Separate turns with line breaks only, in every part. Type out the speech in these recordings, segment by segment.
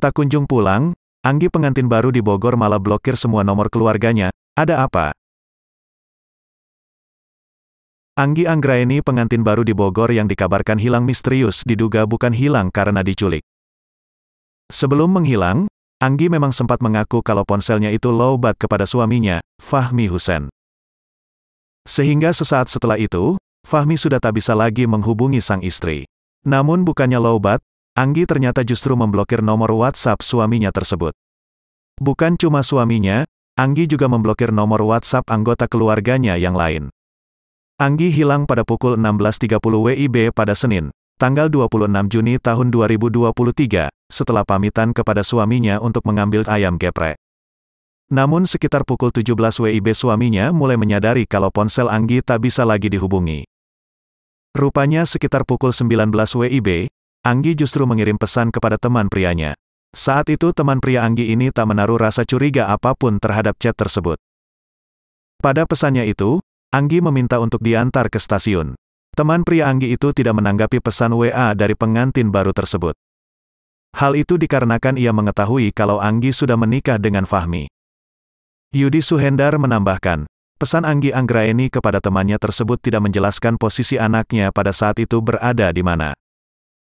Tak kunjung pulang, Anggi pengantin baru di Bogor malah blokir semua nomor keluarganya, ada apa? Anggi Anggraini pengantin baru di Bogor yang dikabarkan hilang misterius diduga bukan hilang karena diculik. Sebelum menghilang, Anggi memang sempat mengaku kalau ponselnya itu lowbat kepada suaminya, Fahmi Husen. Sehingga sesaat setelah itu, Fahmi sudah tak bisa lagi menghubungi sang istri. Namun bukannya lowbat, Anggi ternyata justru memblokir nomor WhatsApp suaminya tersebut. Bukan cuma suaminya, Anggi juga memblokir nomor WhatsApp anggota keluarganya yang lain. Anggi hilang pada pukul 16.30 WIB pada Senin, tanggal 26 Juni tahun 2023, setelah pamitan kepada suaminya untuk mengambil ayam geprek. Namun sekitar pukul 17 WIB suaminya mulai menyadari kalau ponsel Anggi tak bisa lagi dihubungi. Rupanya sekitar pukul 19 WIB, Anggi justru mengirim pesan kepada teman prianya. Saat itu teman pria Anggi ini tak menaruh rasa curiga apapun terhadap chat tersebut. Pada pesannya itu, Anggi meminta untuk diantar ke stasiun. Teman pria Anggi itu tidak menanggapi pesan WA dari pengantin baru tersebut. Hal itu dikarenakan ia mengetahui kalau Anggi sudah menikah dengan Fahmi. Yudi Suhendar menambahkan, pesan Anggi Anggraeni kepada temannya tersebut tidak menjelaskan posisi anaknya pada saat itu berada di mana.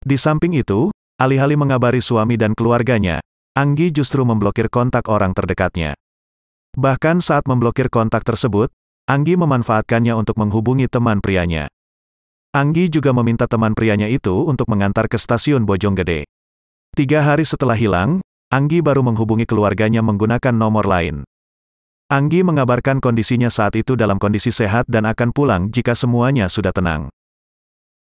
Di samping itu, alih-alih mengabari suami dan keluarganya, Anggi justru memblokir kontak orang terdekatnya. Bahkan saat memblokir kontak tersebut, Anggi memanfaatkannya untuk menghubungi teman prianya. Anggi juga meminta teman prianya itu untuk mengantar ke stasiun Bojonggede. Tiga hari setelah hilang, Anggi baru menghubungi keluarganya menggunakan nomor lain. Anggi mengabarkan kondisinya saat itu dalam kondisi sehat dan akan pulang jika semuanya sudah tenang.